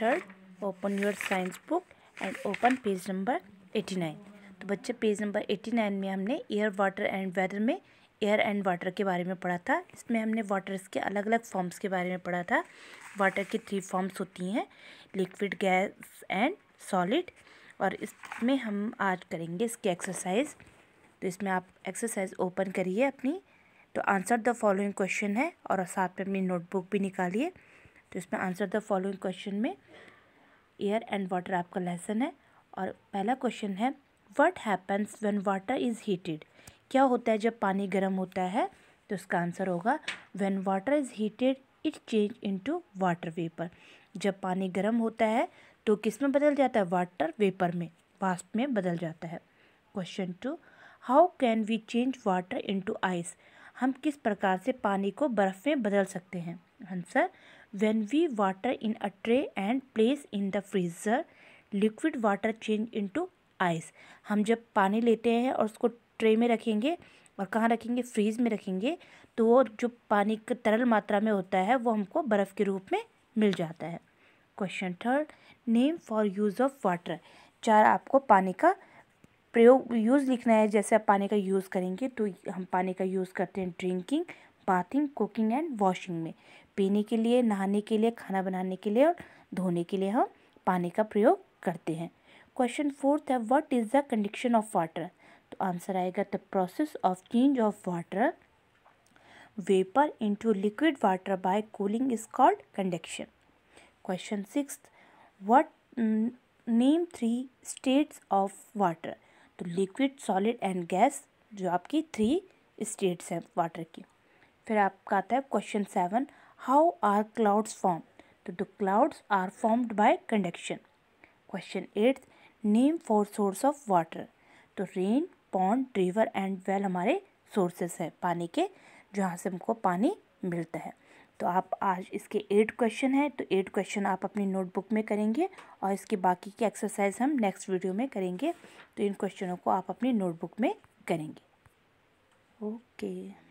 Third open your science book and open page number eighty nine तो बच्चे page number eighty nine में हमने air water and weather में air and water के बारे में पढ़ा था इसमें हमने वाटर्स के अलग अलग फॉर्म्स के बारे में पढ़ा था वाटर की थ्री फॉर्म्स होती हैं लिक्विड गैस एंड सॉलिड और इसमें हम आज करेंगे इसकी एक्सरसाइज तो इसमें आप एक्सरसाइज ओपन करिए अपनी तो आंसर द फॉलोइंग क्वेश्चन है और साथ में अपनी नोटबुक भी निकालिए तो इसमें आंसर द फॉलोइंग क्वेश्चन में एयर एंड वाटर आपका लेसन है और पहला क्वेश्चन है what happens when water is heated क्या होता है जब पानी गर्म होता है तो इसका आंसर होगा when water is heated it change into water vapour जब पानी गर्म होता है तो किस में बदल जाता है वाटर वेपर में वास्ट में बदल जाता है question two how can we change water into ice हम किस प्रकार से पानी को बर्फ़ में बदल सकते हैं answer When we water in a tray and place in the freezer, liquid water change into ice. हम जब पानी लेते हैं और उसको ट्रे में रखेंगे और कहाँ रखेंगे फ्रीज में रखेंगे तो वो जो पानी का तरल मात्रा में होता है वो हमको बर्फ़ के रूप में मिल जाता है question third name for use of water चार आपको पानी का प्रयोग यूज़ लिखना है जैसे आप पानी का यूज़ करेंगे तो हम पानी का यूज़ करते हैं drinking bathing cooking and washing में पीने के लिए नहाने के लिए खाना बनाने के लिए और धोने के लिए हम पानी का प्रयोग करते हैं क्वेश्चन फोर्थ है what is the conduction of water तो आंसर आएगा the process of change of water vapour into liquid water by cooling is called conduction question six what name three states of water तो liquid solid and gas जो आपकी three states हैं water की फिर आपका आता है question seven how are clouds form तो the clouds are formed by conduction question eight name for source of water तो rain pond river and well हमारे सोर्सेस हैं पानी के जहाँ से हमको पानी मिलता है तो आप आज इसके एट क्वेश्चन हैं तो एट क्वेश्चन आप अपनी नोटबुक में करेंगे और इसके बाकी की एक्सरसाइज हम नेक्स्ट वीडियो में करेंगे तो इन क्वेश्चनों को आप अपनी नोटबुक में करेंगे ओके okay.